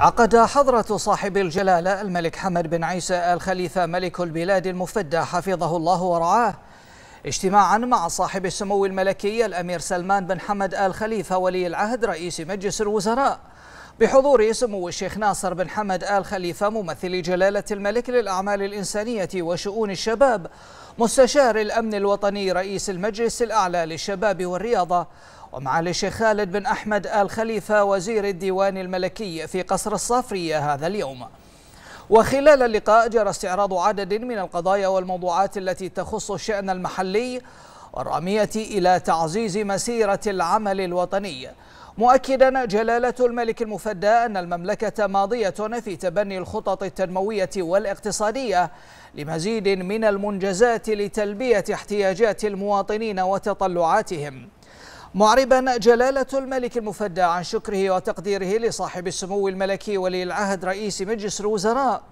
عقد حضرة صاحب الجلالة الملك حمد بن عيسى الخليفة ملك البلاد المفدى حفظه الله ورعاه اجتماعا مع صاحب السمو الملكي الأمير سلمان بن حمد آل خليفة ولي العهد رئيس مجلس الوزراء بحضور سمو الشيخ ناصر بن حمد آل خليفة ممثل جلالة الملك للأعمال الإنسانية وشؤون الشباب مستشار الأمن الوطني رئيس المجلس الأعلى للشباب والرياضة ومعالي الشيخ خالد بن أحمد آل خليفة وزير الديوان الملكي في قصر الصافرية هذا اليوم وخلال اللقاء جرى استعراض عدد من القضايا والموضوعات التي تخص الشأن المحلي والرامية إلى تعزيز مسيرة العمل الوطني مؤكدا جلالة الملك المفدى أن المملكة ماضية في تبني الخطط التنموية والاقتصادية لمزيد من المنجزات لتلبية احتياجات المواطنين وتطلعاتهم معربا جلالة الملك المفدى عن شكره وتقديره لصاحب السمو الملكي ولي العهد رئيس مجلس الوزراء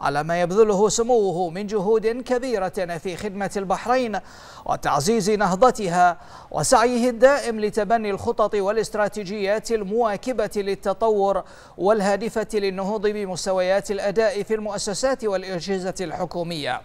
على ما يبذله سموه من جهود كبيرة في خدمة البحرين وتعزيز نهضتها وسعيه الدائم لتبني الخطط والاستراتيجيات المواكبة للتطور والهادفة للنهوض بمستويات الأداء في المؤسسات والأجهزة الحكومية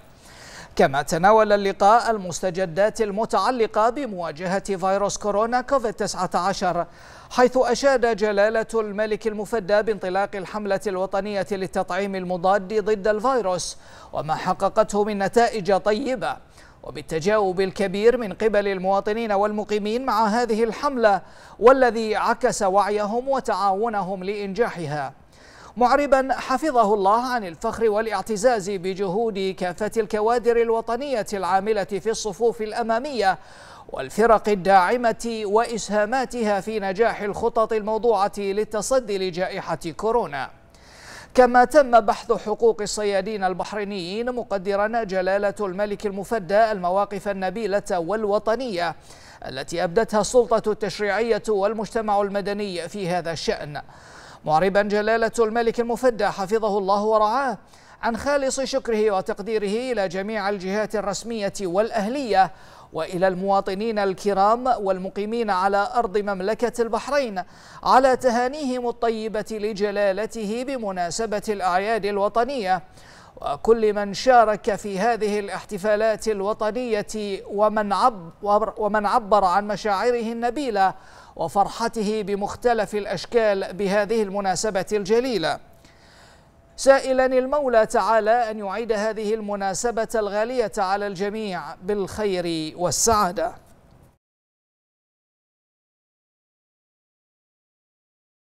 كما تناول اللقاء المستجدات المتعلقة بمواجهة فيروس كورونا كوفيد 19 حيث أشاد جلالة الملك المفدى بانطلاق الحملة الوطنية للتطعيم المضاد ضد الفيروس وما حققته من نتائج طيبة وبالتجاوب الكبير من قبل المواطنين والمقيمين مع هذه الحملة والذي عكس وعيهم وتعاونهم لإنجاحها معربا حفظه الله عن الفخر والاعتزاز بجهود كافة الكوادر الوطنية العاملة في الصفوف الأمامية والفرق الداعمة وإسهاماتها في نجاح الخطط الموضوعة للتصدي لجائحة كورونا كما تم بحث حقوق الصيادين البحرينيين مقدرا جلالة الملك المفدى المواقف النبيلة والوطنية التي أبدتها السلطة التشريعية والمجتمع المدني في هذا الشأن معربا جلالة الملك المفدى حفظه الله ورعاه عن خالص شكره وتقديره إلى جميع الجهات الرسمية والأهلية والى المواطنين الكرام والمقيمين على ارض مملكه البحرين على تهانيهم الطيبه لجلالته بمناسبه الاعياد الوطنيه وكل من شارك في هذه الاحتفالات الوطنيه ومن عبر, ومن عبر عن مشاعره النبيله وفرحته بمختلف الأشكال بهذه المناسبة الجليلة سائلا المولى تعالى أن يعيد هذه المناسبة الغالية على الجميع بالخير والسعادة